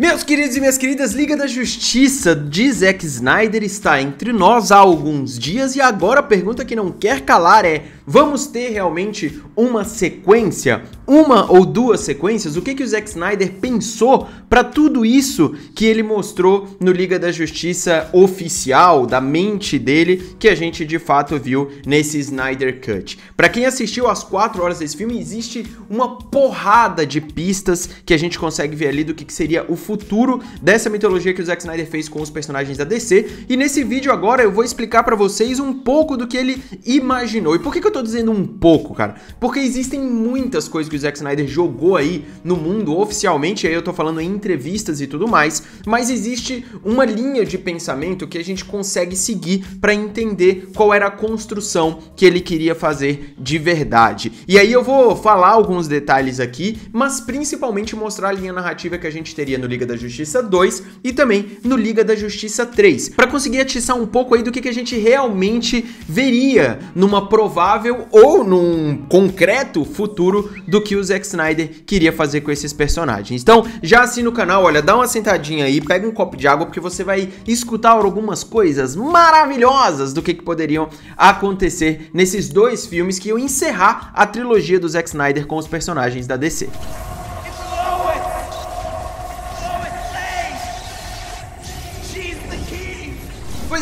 Meus queridos e minhas queridas, Liga da Justiça de Zack Snyder está entre nós há alguns dias e agora a pergunta que não quer calar é: Vamos ter realmente uma sequência, uma ou duas sequências? O que, que o Zack Snyder pensou para tudo isso que ele mostrou no Liga da Justiça oficial, da mente dele, que a gente de fato viu nesse Snyder Cut? Para quem assistiu às quatro horas desse filme, existe uma porrada de pistas que a gente consegue ver ali do que, que seria o futuro dessa mitologia que o Zack Snyder fez com os personagens da DC. E nesse vídeo agora eu vou explicar para vocês um pouco do que ele imaginou. E por que, que eu tô tô dizendo um pouco, cara? Porque existem muitas coisas que o Zack Snyder jogou aí no mundo oficialmente, aí eu tô falando em entrevistas e tudo mais, mas existe uma linha de pensamento que a gente consegue seguir para entender qual era a construção que ele queria fazer de verdade. E aí eu vou falar alguns detalhes aqui, mas principalmente mostrar a linha narrativa que a gente teria no Liga da Justiça 2 e também no Liga da Justiça 3, para conseguir atiçar um pouco aí do que, que a gente realmente veria numa provável provável ou num concreto futuro do que o Zack Snyder queria fazer com esses personagens. Então, já assina o canal, olha, dá uma sentadinha aí, pega um copo de água, porque você vai escutar algumas coisas maravilhosas do que, que poderiam acontecer nesses dois filmes que iam encerrar a trilogia do Zack Snyder com os personagens da DC.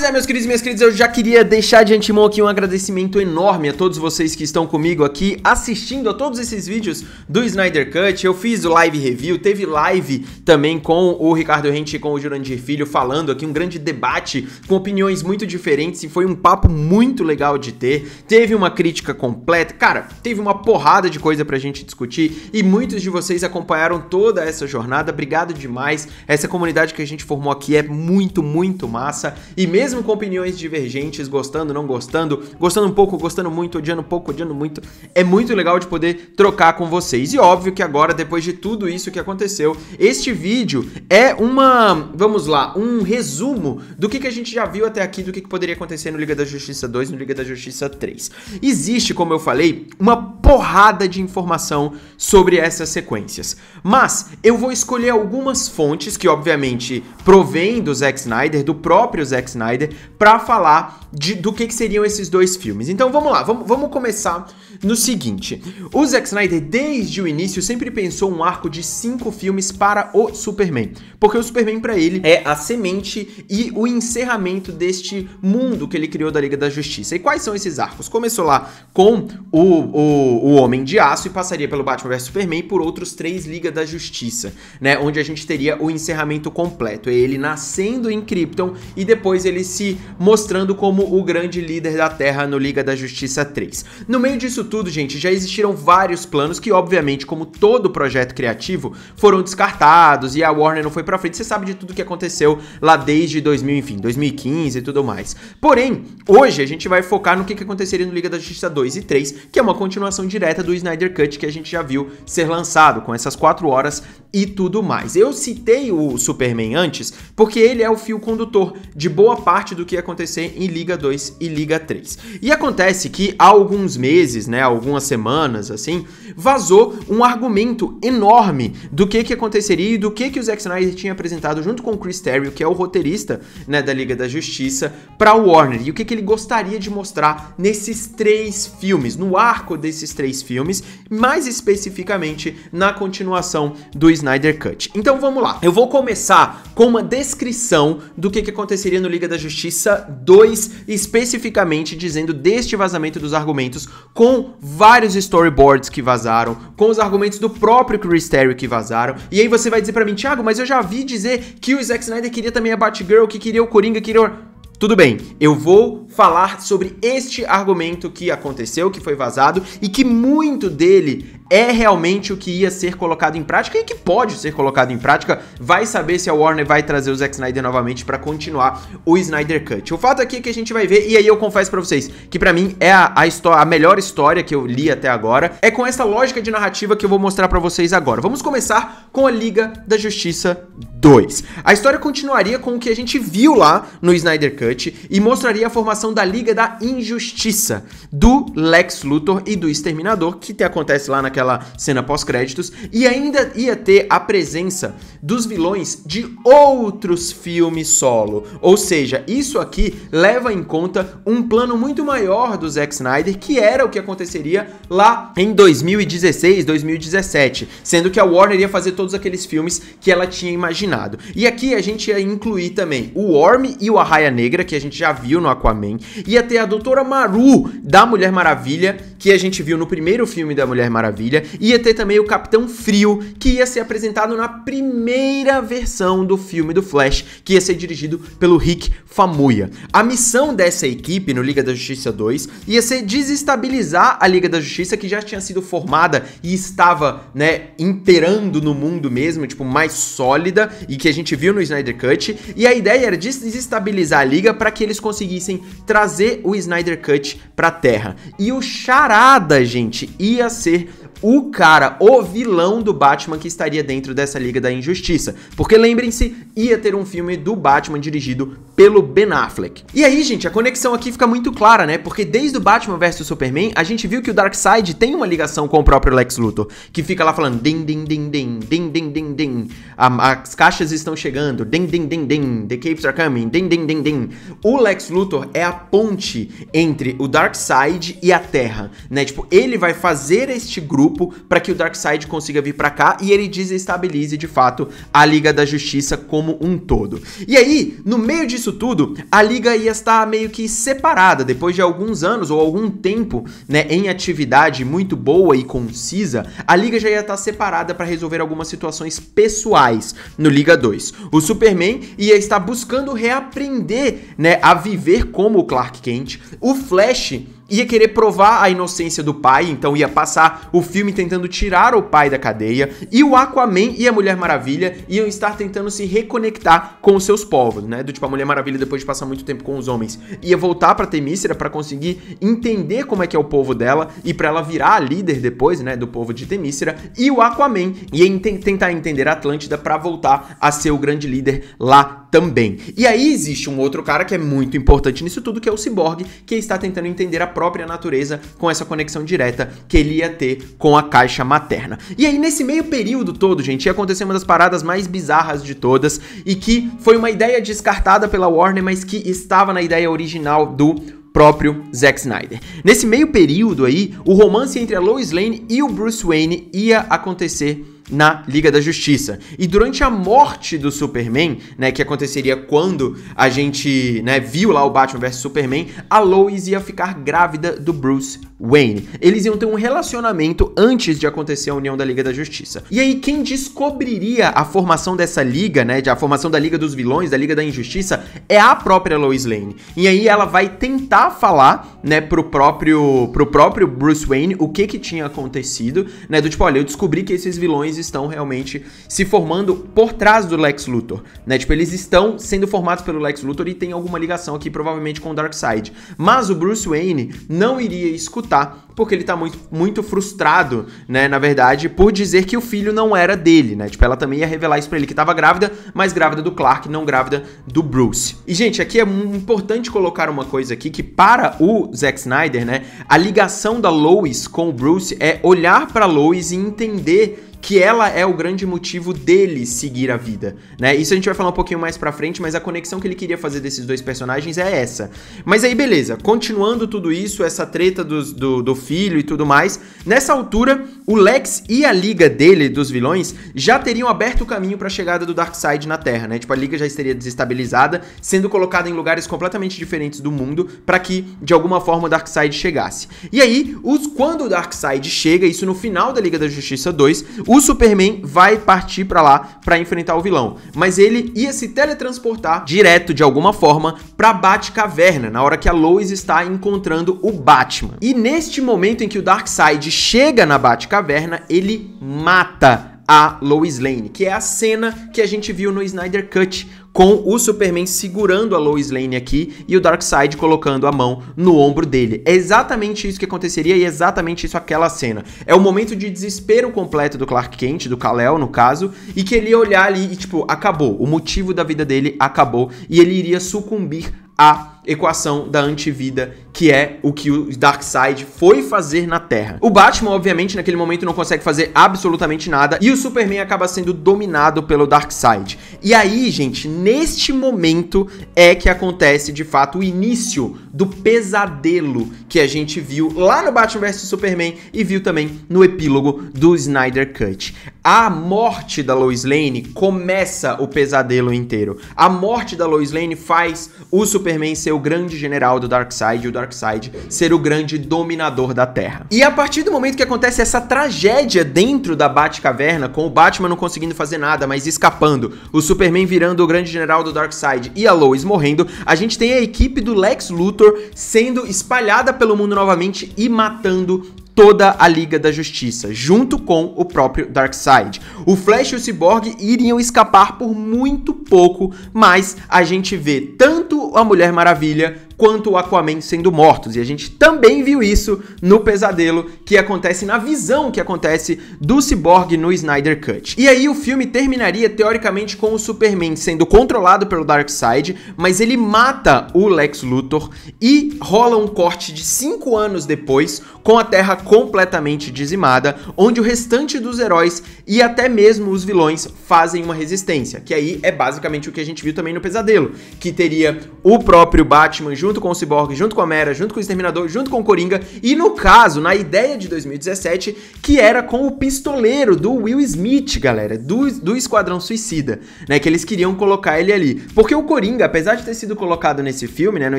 é, meus queridos e minhas queridas, eu já queria deixar de antemão aqui um agradecimento enorme a todos vocês que estão comigo aqui assistindo a todos esses vídeos do Snyder Cut. Eu fiz o live review, teve live também com o Ricardo Rente e com o Jurandir Filho falando aqui, um grande debate com opiniões muito diferentes e foi um papo muito legal de ter. Teve uma crítica completa, cara, teve uma porrada de coisa pra gente discutir e muitos de vocês acompanharam toda essa jornada. Obrigado demais. Essa comunidade que a gente formou aqui é muito, muito massa. E mesmo com opiniões divergentes, gostando, não gostando, gostando um pouco, gostando muito, odiando pouco, odiando muito. É muito legal de poder trocar com vocês. E óbvio que agora, depois de tudo isso que aconteceu, este vídeo é uma, vamos lá, um resumo do que, que a gente já viu até aqui, do que, que poderia acontecer no Liga da Justiça 2 e no Liga da Justiça 3. Existe, como eu falei, uma porrada de informação sobre essas sequências. Mas eu vou escolher algumas fontes que, obviamente, provém do Zack Snyder, do próprio Zack Snyder, para falar de, do que, que, seriam esses dois filmes. Então vamos lá, vamos, vamos começar no seguinte. O Zack Snyder, desde o início, sempre pensou um arco de cinco filmes para o Superman. Porque o Superman, para ele, é a semente e o encerramento deste mundo que ele criou da Liga da Justiça. E quais são esses arcos? Começou lá com o, o, o Homem de Aço e passaria pelo Batman vs Superman por outros três Liga da Justiça, né? Onde a gente teria o encerramento completo. É ele nascendo em Krypton e depois ele se se mostrando como o grande líder da Terra no Liga da Justiça 3. No meio disso tudo, gente, já existiram vários planos que, obviamente, como todo projeto criativo, foram descartados e a Warner não foi pra frente. Você sabe de tudo que aconteceu lá desde 2000, enfim, 2015 e tudo mais. Porém, hoje a gente vai focar no que, que aconteceria no Liga da Justiça 2 e 3, que é uma continuação direta do Snyder Cut que a gente já viu ser lançado, com essas 4 horas e tudo mais. Eu citei o Superman antes porque ele é o fio condutor de boa parte parte do que ia acontecer em Liga 2 e Liga 3. E acontece que há alguns meses, né, algumas semanas assim, vazou um argumento enorme do que que aconteceria e do que que o Zack Snyder tinha apresentado junto com o Chris Terrio, que é o roteirista, né, da Liga da Justiça, para Warner. E o que que ele gostaria de mostrar nesses três filmes, no arco desses três filmes, mais especificamente na continuação do Snyder Cut. Então vamos lá. Eu vou começar com uma descrição do que que aconteceria no Liga da Justiça Justiça 2, especificamente dizendo deste vazamento dos argumentos, com vários storyboards que vazaram, com os argumentos do próprio Chris Terry que vazaram. E aí você vai dizer para mim, Thiago, mas eu já vi dizer que o Zack Snyder queria também a Batgirl, que queria o Coringa, queria. Tudo bem, eu vou falar sobre este argumento que aconteceu, que foi vazado e que muito dele é realmente o que ia ser colocado em prática e que pode ser colocado em prática. Vai saber se a Warner vai trazer o Zack Snyder novamente para continuar o Snyder Cut. O fato aqui é que a gente vai ver, e aí eu confesso para vocês que para mim é a, a, a, melhor história que eu li até agora, é com essa lógica de narrativa que eu vou mostrar para vocês agora. Vamos começar com a Liga da Justiça 2. A história continuaria com o que a gente viu lá no Snyder Cut e mostraria a formação da Liga da Injustiça, do Lex Luthor e do Exterminador, que te acontece lá naquela aquela cena pós-créditos, e ainda ia ter a presença dos vilões de outros filmes solo. Ou seja, isso aqui leva em conta um plano muito maior do Zack Snyder, que era o que aconteceria lá em 2016, 2017, sendo que a Warner ia fazer todos aqueles filmes que ela tinha imaginado. E aqui a gente ia incluir também o Worm e o Arraia Negra, que a gente já viu no Aquaman, ia ter a Doutora Maru da Mulher Maravilha que a gente viu no primeiro filme da Mulher Maravilha, ia ter também o Capitão Frio, que ia ser apresentado na primeira versão do filme do Flash, que ia ser dirigido pelo Rick Famuya. A missão dessa equipe no Liga da Justiça 2 ia ser desestabilizar a Liga da Justiça, que já tinha sido formada e estava, né, imperando no mundo mesmo, tipo, mais sólida, e que a gente viu no Snyder Cut, e a ideia era desestabilizar a Liga para que eles conseguissem trazer o Snyder Cut pra Terra. E o Char parada, gente, ia ser o cara, o vilão do Batman que estaria dentro dessa Liga da Injustiça. Porque lembrem-se, ia ter um filme do Batman dirigido pelo Ben Affleck. E aí, gente, a conexão aqui fica muito clara, né? Porque desde o Batman vs Superman, a gente viu que o Darkseid tem uma ligação com o próprio Lex Luthor, que fica lá falando ding ding ding ding, ding ding ding ding, as caixas estão chegando, ding ding ding ding, the capes are coming, ding ding ding ding. O Lex Luthor é a ponte entre o Darkseid e a Terra, né? Tipo, ele vai fazer este grupo para que o Darkseid consiga vir para cá e ele desestabilize de fato a Liga da Justiça como um todo. E aí, no meio disso disso tudo, a liga ia estar meio que separada depois de alguns anos ou algum tempo, né, em atividade muito boa e concisa, a liga já ia estar separada para resolver algumas situações pessoais no Liga 2. O Superman ia estar buscando reaprender, né, a viver como o Clark Kent. O Flash ia querer provar a inocência do pai, então ia passar o filme tentando tirar o pai da cadeia, e o Aquaman e a Mulher Maravilha iam estar tentando se reconectar com os seus povos, né? Do tipo a Mulher Maravilha depois de passar muito tempo com os homens, ia voltar para Temícera para conseguir entender como é que é o povo dela e para ela virar a líder depois, né, do povo de Temícera, e o Aquaman ia ent tentar entender a Atlântida para voltar a ser o grande líder lá também. E aí existe um outro cara que é muito importante nisso tudo, que é o Cyborg, que está tentando entender a própria natureza com essa conexão direta que ele ia ter com a caixa materna. E aí nesse meio período todo, gente, ia acontecer uma das paradas mais bizarras de todas e que foi uma ideia descartada pela Warner, mas que estava na ideia original do próprio Zack Snyder. Nesse meio período aí, o romance entre a Lois Lane e o Bruce Wayne ia acontecer na Liga da Justiça. E durante a morte do Superman, né, que aconteceria quando a gente, né, viu lá o Batman vs Superman, a Lois ia ficar grávida do Bruce Wayne. Eles iam ter um relacionamento antes de acontecer a união da Liga da Justiça. E aí quem descobriria a formação dessa liga, né, de a formação da Liga dos Vilões, da Liga da Injustiça, é a própria Lois Lane. E aí ela vai tentar falar, né, pro próprio pro próprio Bruce Wayne o que que tinha acontecido, né, do tipo, olha, eu descobri que esses vilões estão realmente se formando por trás do Lex Luthor, né? Tipo, eles estão sendo formados pelo Lex Luthor e tem alguma ligação aqui provavelmente com o Darkseid. Mas o Bruce Wayne não iria escutar porque ele tá muito, muito frustrado, né, na verdade, por dizer que o filho não era dele, né? Tipo, ela também ia revelar isso para ele que tava grávida, mas grávida do Clark, não grávida do Bruce. E gente, aqui é importante colocar uma coisa aqui que para o Zack Snyder, né, a ligação da Lois com o Bruce é olhar para Lois e entender que ela é o grande motivo dele seguir a vida, né? Isso a gente vai falar um pouquinho mais para frente, mas a conexão que ele queria fazer desses dois personagens é essa. Mas aí beleza, continuando tudo isso, essa treta do, do, do filho e tudo mais, nessa altura o Lex e a liga dele dos vilões já teriam aberto o caminho para a chegada do Darkseid na Terra, né? Tipo a liga já estaria desestabilizada, sendo colocada em lugares completamente diferentes do mundo para que de alguma forma o Darkseid chegasse. E aí, os quando o Darkseid chega, isso no final da Liga da Justiça 2, o Superman vai partir para lá para enfrentar o vilão, mas ele ia se teletransportar direto de alguma forma para Batcaverna, na hora que a Lois está encontrando o Batman. E neste momento em que o Darkseid chega na Batcaverna, ele mata a Lois Lane, que é a cena que a gente viu no Snyder Cut, com o Superman segurando a Lois Lane aqui e o Darkseid colocando a mão no ombro dele. É exatamente isso que aconteceria e é exatamente isso aquela cena. É o momento de desespero completo do Clark Kent, do Kal-El no caso, e que ele ia olhar ali e tipo, acabou, o motivo da vida dele acabou e ele iria sucumbir a equação da antivida, que é o que o Darkseid foi fazer na Terra. O Batman, obviamente, naquele momento não consegue fazer absolutamente nada e o Superman acaba sendo dominado pelo Darkseid. E aí, gente, neste momento é que acontece de fato o início do pesadelo que a gente viu lá no Batman vs Superman e viu também no epílogo do Snyder Cut. A morte da Lois Lane começa o pesadelo inteiro. A morte da Lois Lane faz o Superman ser o grande general do Darkseid e o Darkseid ser o grande dominador da Terra. E a partir do momento que acontece essa tragédia dentro da Batcaverna, com o Batman não conseguindo fazer nada, mas escapando, o Superman virando o grande general do Darkseid e a Lois morrendo, a gente tem a equipe do Lex Luthor sendo espalhada pelo mundo novamente e matando toda a Liga da Justiça, junto com o próprio Darkseid. O Flash e o Cyborg iriam escapar por muito pouco, mas a gente vê tanto a Mulher Maravilha quanto o Aquaman sendo mortos. E a gente também viu isso no pesadelo que acontece na visão que acontece do Cyborg no Snyder Cut. E aí o filme terminaria teoricamente com o Superman sendo controlado pelo Darkseid, mas ele mata o Lex Luthor e rola um corte de 5 anos depois com a Terra completamente dizimada, onde o restante dos heróis e até mesmo os vilões fazem uma resistência, que aí é basicamente o que a gente viu também no pesadelo, que teria o próprio Batman junto junto com o Cyborg, junto com a Mera, junto com o Exterminador, junto com o Coringa, e no caso, na ideia de 2017, que era com o pistoleiro do Will Smith, galera, do, do Esquadrão Suicida, né? Que eles queriam colocar ele ali. Porque o Coringa, apesar de ter sido colocado nesse filme, né, no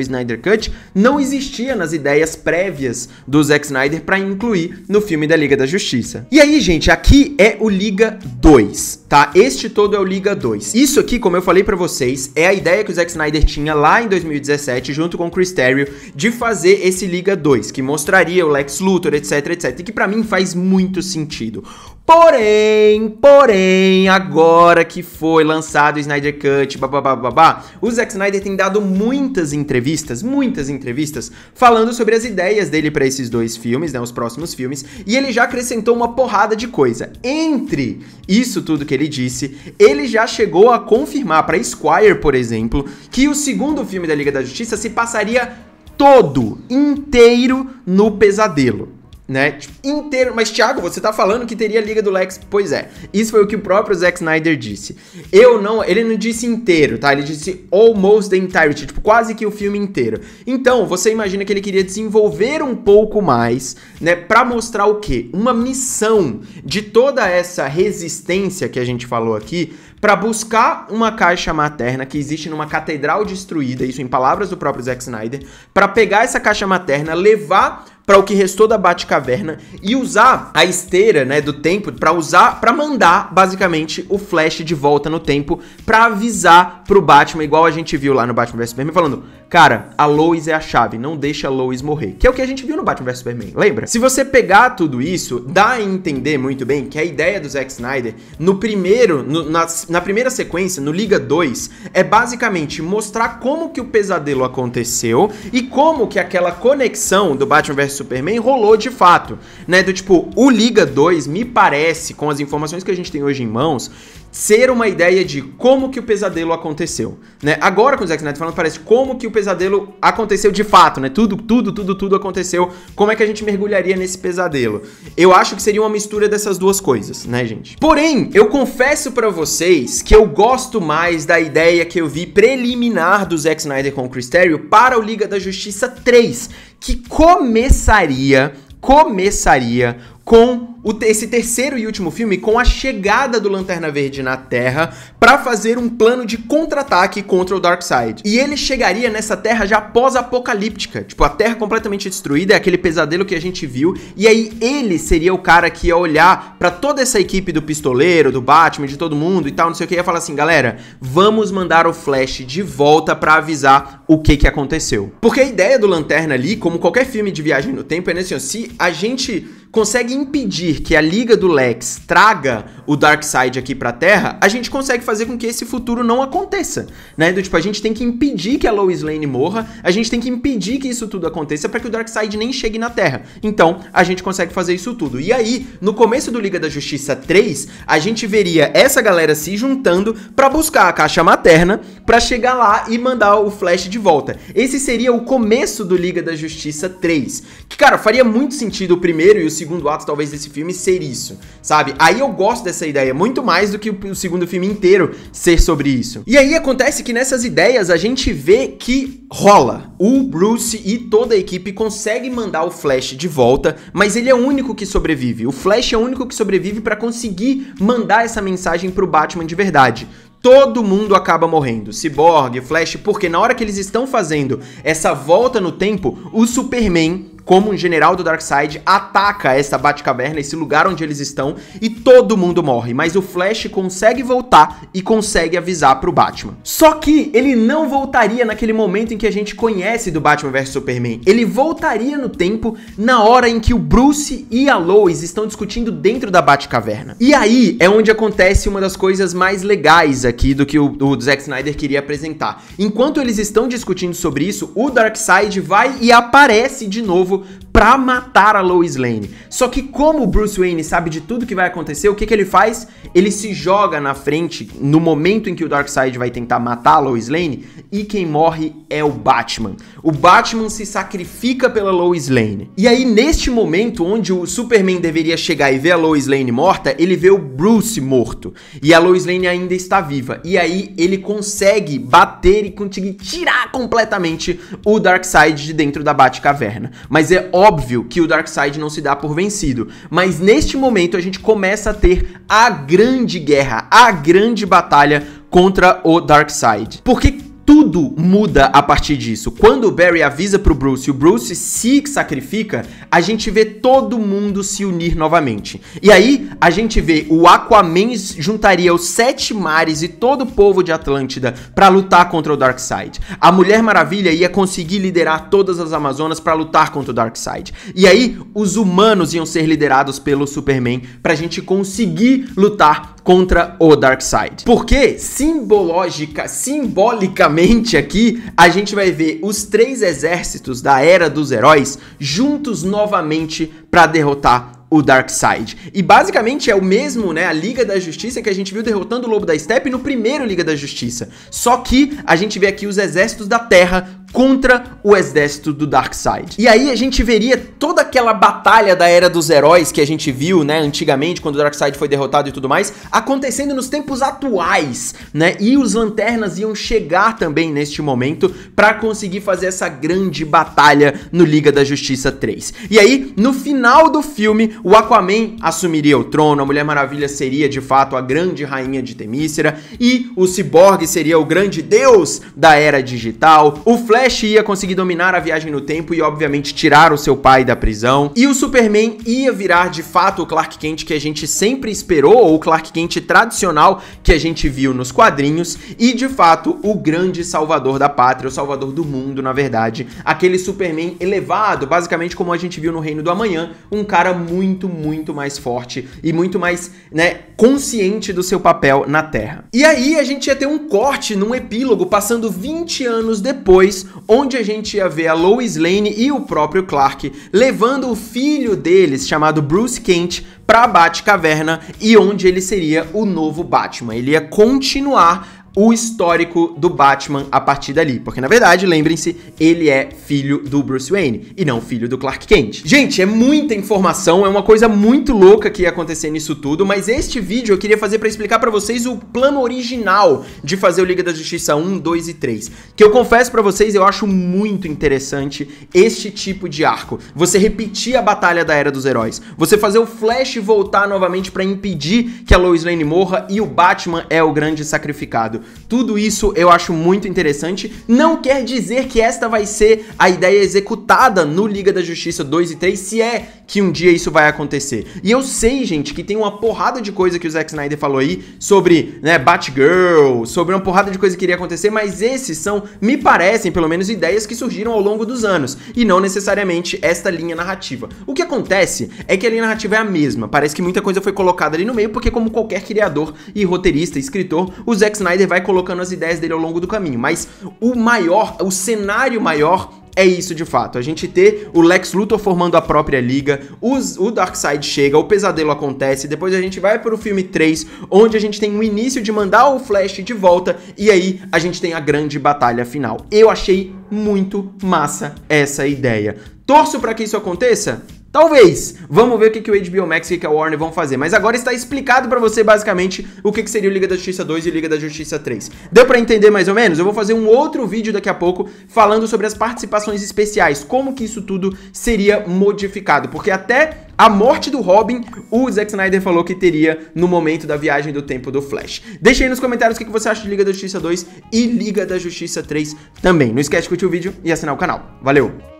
Snyder Cut, não existia nas ideias prévias do Zack Snyder para incluir no filme da Liga da Justiça. E aí, gente, aqui é o Liga 2, tá? Este todo é o Liga 2. Isso aqui, como eu falei para vocês, é a ideia que o Zack Snyder tinha lá em 2017 junto com o Chris Terrio de fazer esse Liga 2, que mostraria o Lex Luthor, etc, etc, e que para mim faz muito sentido. Porém, porém, agora que foi lançado o Snyder Cut, babá, o Zack Snyder tem dado muitas entrevistas, muitas entrevistas, falando sobre as ideias dele para esses dois filmes, né, os próximos filmes, e ele já acrescentou uma porrada de coisa. Entre isso tudo que ele disse, ele já chegou a confirmar para Squire, por exemplo, que o segundo filme da Liga da Justiça se passaria todo, inteiro no pesadelo né? Tipo, inteiro. Mas, Thiago, você tá falando que teria Liga do Lex. Pois é. Isso foi o que o próprio Zack Snyder disse. Eu não. Ele não disse inteiro, tá? Ele disse almost the entirety, tipo, quase que o filme inteiro. Então, você imagina que ele queria desenvolver um pouco mais, né? Pra mostrar o quê? Uma missão de toda essa resistência que a gente falou aqui para buscar uma caixa materna que existe numa catedral destruída, isso em palavras do próprio Zack Snyder, para pegar essa caixa materna, levar para o que restou da Batcaverna e usar a esteira, né, do tempo para usar para mandar basicamente o Flash de volta no tempo para avisar pro Batman, igual a gente viu lá no Batman vs Superman falando: "Cara, a Lois é a chave, não deixa a Lois morrer". Que é o que a gente viu no Batman vs Superman, lembra? Se você pegar tudo isso, dá a entender muito bem que a ideia do Zack Snyder no primeiro, no, na, na primeira sequência, no Liga 2, é basicamente mostrar como que o pesadelo aconteceu e como que aquela conexão do Batman vs vs Superman rolou de fato, né? Do então, tipo, o Liga 2 me parece, com as informações que a gente tem hoje em mãos, ser uma ideia de como que o pesadelo aconteceu, né? Agora com o Zack Snyder falando parece como que o pesadelo aconteceu de fato, né? Tudo, tudo, tudo, tudo aconteceu. Como é que a gente mergulharia nesse pesadelo? Eu acho que seria uma mistura dessas duas coisas, né, gente? Porém, eu confesso para vocês que eu gosto mais da ideia que eu vi preliminar do Zack Snyder com o Chris Terrio para o Liga da Justiça 3, que começaria começaria com o, esse terceiro e último filme, com a chegada do Lanterna Verde na Terra para fazer um plano de contra-ataque contra o Darkseid. E ele chegaria nessa Terra já pós-apocalíptica, tipo, a Terra completamente destruída, é aquele pesadelo que a gente viu, e aí ele seria o cara que ia olhar para toda essa equipe do Pistoleiro, do Batman, de todo mundo e tal, não sei o que, e ia falar assim, galera, vamos mandar o Flash de volta para avisar o que que aconteceu. Porque a ideia do Lanterna ali, como qualquer filme de viagem no tempo, é nesse, se a gente consegue impedir que a Liga do Lex traga o Darkseid aqui pra Terra, a gente consegue fazer com que esse futuro não aconteça, né? Do tipo, a gente tem que impedir que a Lois Lane morra, a gente tem que impedir que isso tudo aconteça para que o Darkseid nem chegue na Terra. Então, a gente consegue fazer isso tudo. E aí, no começo do Liga da Justiça 3, a gente veria essa galera se juntando para buscar a caixa materna para chegar lá e mandar o Flash de volta. Esse seria o começo do Liga da Justiça 3. Que, cara, faria muito sentido o primeiro e o segundo ato, talvez, desse filme ser isso, sabe? Aí eu gosto dessa ideia muito mais do que o segundo filme inteiro ser sobre isso. E aí acontece que nessas ideias a gente vê que rola. O Bruce e toda a equipe conseguem mandar o Flash de volta, mas ele é o único que sobrevive. O Flash é o único que sobrevive para conseguir mandar essa mensagem pro Batman de verdade todo mundo acaba morrendo. Cyborg, Flash, porque na hora que eles estão fazendo essa volta no tempo, o Superman como um general do Darkseid ataca essa Batcaverna, esse lugar onde eles estão, e todo mundo morre, mas o Flash consegue voltar e consegue avisar pro Batman. Só que ele não voltaria naquele momento em que a gente conhece do Batman vs Superman. Ele voltaria no tempo na hora em que o Bruce e a Lois estão discutindo dentro da Batcaverna. E aí é onde acontece uma das coisas mais legais aqui do que o, o Zack Snyder queria apresentar. Enquanto eles estão discutindo sobre isso, o Darkseid vai e aparece de novo para matar a Lois Lane. Só que como o Bruce Wayne sabe de tudo que vai acontecer, o que, que ele faz? Ele se joga na frente no momento em que o Darkseid vai tentar matar a Lois Lane e quem morre é o Batman. O Batman se sacrifica pela Lois Lane. E aí neste momento onde o Superman deveria chegar e ver a Lois Lane morta, ele vê o Bruce morto e a Lois Lane ainda está viva. E aí ele consegue bater e conseguir tirar completamente o Darkseid de dentro da Batcaverna. Mas mas é óbvio que o Darkseid não se dá por vencido. Mas neste momento a gente começa a ter a grande guerra, a grande batalha contra o Darkseid. Porque tudo muda a partir disso. Quando o Barry avisa pro Bruce e o Bruce se sacrifica, a gente vê todo mundo se unir novamente. E aí, a gente vê o Aquaman juntaria os sete mares e todo o povo de Atlântida para lutar contra o Darkseid. A Mulher Maravilha ia conseguir liderar todas as Amazonas para lutar contra o Darkseid. E aí, os humanos iam ser liderados pelo Superman pra gente conseguir lutar contra o Darkseid. Porque simbológica, simbolicamente aqui, a gente vai ver os três exércitos da Era dos Heróis juntos novamente para derrotar o Darkseid. E basicamente é o mesmo, né, a Liga da Justiça que a gente viu derrotando o Lobo da Steppe no primeiro Liga da Justiça. Só que a gente vê aqui os exércitos da Terra contra o exército do Darkseid. E aí a gente veria toda aquela batalha da Era dos Heróis que a gente viu, né, antigamente, quando o Darkseid foi derrotado e tudo mais, acontecendo nos tempos atuais, né? E os Lanternas iam chegar também neste momento para conseguir fazer essa grande batalha no Liga da Justiça 3. E aí, no final do filme, o Aquaman assumiria o trono, a Mulher Maravilha seria de fato a grande rainha de Temícera e o Cyborg seria o grande deus da era digital, o Flash Flash ia conseguir dominar a viagem no tempo e, obviamente, tirar o seu pai da prisão. E o Superman ia virar de fato o Clark Kent que a gente sempre esperou, ou o Clark Kent tradicional que a gente viu nos quadrinhos, e de fato o grande salvador da pátria, o salvador do mundo, na verdade. Aquele Superman elevado, basicamente como a gente viu no Reino do Amanhã, um cara muito, muito mais forte e muito mais, né, consciente do seu papel na Terra. E aí a gente ia ter um corte num epílogo passando 20 anos depois, onde a gente ia ver a Lois Lane e o próprio Clark levando o filho deles, chamado Bruce Kent, para a Batcaverna e onde ele seria o novo Batman. Ele ia continuar o histórico do Batman a partir dali, porque na verdade, lembrem-se, ele é filho do Bruce Wayne e não filho do Clark Kent. Gente, é muita informação, é uma coisa muito louca que ia acontecer nisso tudo, mas este vídeo eu queria fazer para explicar para vocês o plano original de fazer o Liga da Justiça 1, 2 e 3, que eu confesso para vocês, eu acho muito interessante este tipo de arco. Você repetir a batalha da Era dos Heróis, você fazer o Flash voltar novamente para impedir que a Lois Lane morra e o Batman é o grande sacrificado rápido. Tudo isso eu acho muito interessante. Não quer dizer que esta vai ser a ideia executada no Liga da Justiça 2 e 3, se é que um dia isso vai acontecer. E eu sei, gente, que tem uma porrada de coisa que o Zack Snyder falou aí sobre, né, Batgirl, sobre uma porrada de coisa que iria acontecer, mas esses são, me parecem, pelo menos ideias que surgiram ao longo dos anos e não necessariamente esta linha narrativa. O que acontece é que a linha narrativa é a mesma. Parece que muita coisa foi colocada ali no meio porque como qualquer criador e roteirista, escritor, o Zack Snyder vai colocando as ideias dele ao longo do caminho. Mas o maior, o cenário maior é isso de fato. A gente ter o Lex Luthor formando a própria liga, os, o Darkseid chega, o pesadelo acontece, depois a gente vai pro filme 3, onde a gente tem o início de mandar o Flash de volta, e aí a gente tem a grande batalha final. Eu achei muito massa essa ideia. Torço para que isso aconteça? Talvez. Vamos ver o que, que o HBO Max e que a Warner vão fazer. Mas agora está explicado para você, basicamente, o que, que seria o Liga da Justiça 2 e Liga da Justiça 3. Deu para entender mais ou menos? Eu vou fazer um outro vídeo daqui a pouco falando sobre as participações especiais, como que isso tudo seria modificado. Porque até a morte do Robin, o Zack Snyder falou que teria no momento da viagem do tempo do Flash. Deixa aí nos comentários o que você acha de Liga da Justiça 2 e Liga da Justiça 3 também. Não esquece de curtir o vídeo e assinar o canal. Valeu!